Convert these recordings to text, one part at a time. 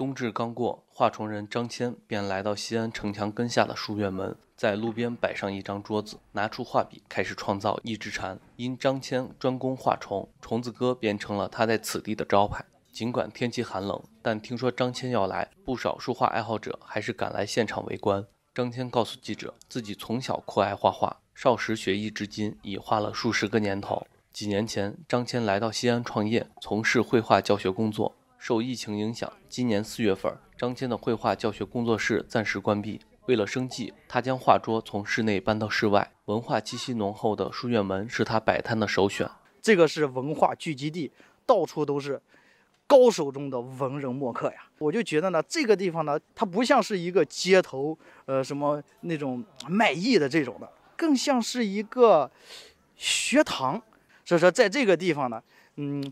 冬至刚过，画虫人张骞便来到西安城墙根下的书院门，在路边摆上一张桌子，拿出画笔开始创造一只蝉。因张骞专攻画虫，虫子哥便成了他在此地的招牌。尽管天气寒冷，但听说张骞要来，不少书画爱好者还是赶来现场围观。张骞告诉记者，自己从小酷爱画画，少时学艺至今已画了数十个年头。几年前，张骞来到西安创业，从事绘画教学工作。受疫情影响，今年四月份，张谦的绘画教学工作室暂时关闭。为了生计，他将画桌从室内搬到室外。文化气息浓厚的书院门是他摆摊的首选。这个是文化聚集地，到处都是高手中的文人墨客呀。我就觉得呢，这个地方呢，它不像是一个街头，呃，什么那种卖艺的这种的，更像是一个学堂。所以说，在这个地方呢，嗯，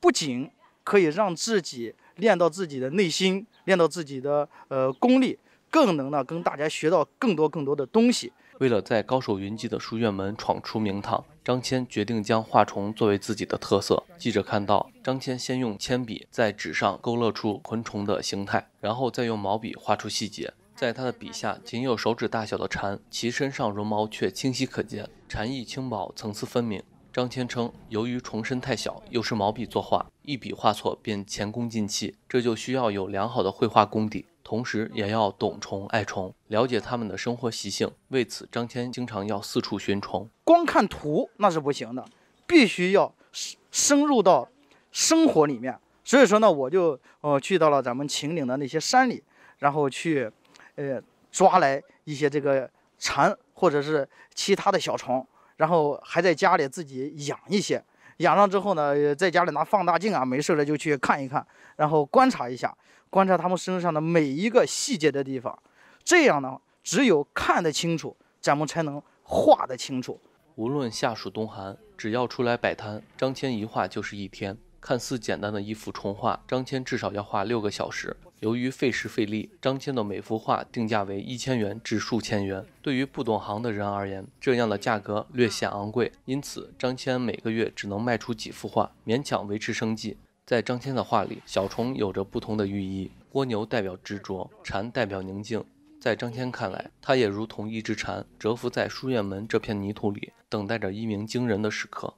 不仅可以让自己练到自己的内心，练到自己的呃功力，更能呢跟大家学到更多更多的东西。为了在高手云集的书院门闯出名堂，张骞决定将画虫作为自己的特色。记者看到，张骞先用铅笔在纸上勾勒出昆虫的形态，然后再用毛笔画出细节。在他的笔下，仅有手指大小的蝉，其身上绒毛却清晰可见，蝉翼轻薄，层次分明。张骞称，由于虫身太小，又是毛笔作画，一笔画错便前功尽弃，这就需要有良好的绘画功底，同时也要懂虫、爱虫，了解他们的生活习性。为此，张骞经常要四处寻虫，光看图那是不行的，必须要深深入到生活里面。所以说呢，我就呃去到了咱们秦岭的那些山里，然后去呃抓来一些这个蝉或者是其他的小虫。然后还在家里自己养一些，养上之后呢，在家里拿放大镜啊，没事了就去看一看，然后观察一下，观察他们身上的每一个细节的地方。这样呢，只有看得清楚，咱们才能画得清楚。无论夏暑冬寒，只要出来摆摊，张骞一画就是一天。看似简单的一幅虫画，张骞至少要画六个小时。由于费时费力，张骞的每幅画定价为一千元至数千元。对于不懂行的人而言，这样的价格略显昂贵，因此张骞每个月只能卖出几幅画，勉强维持生计。在张骞的画里，小虫有着不同的寓意：蜗牛代表执着，蝉代表宁静。在张骞看来，它也如同一只蝉，蛰伏在书院门这片泥土里，等待着一鸣惊人的时刻。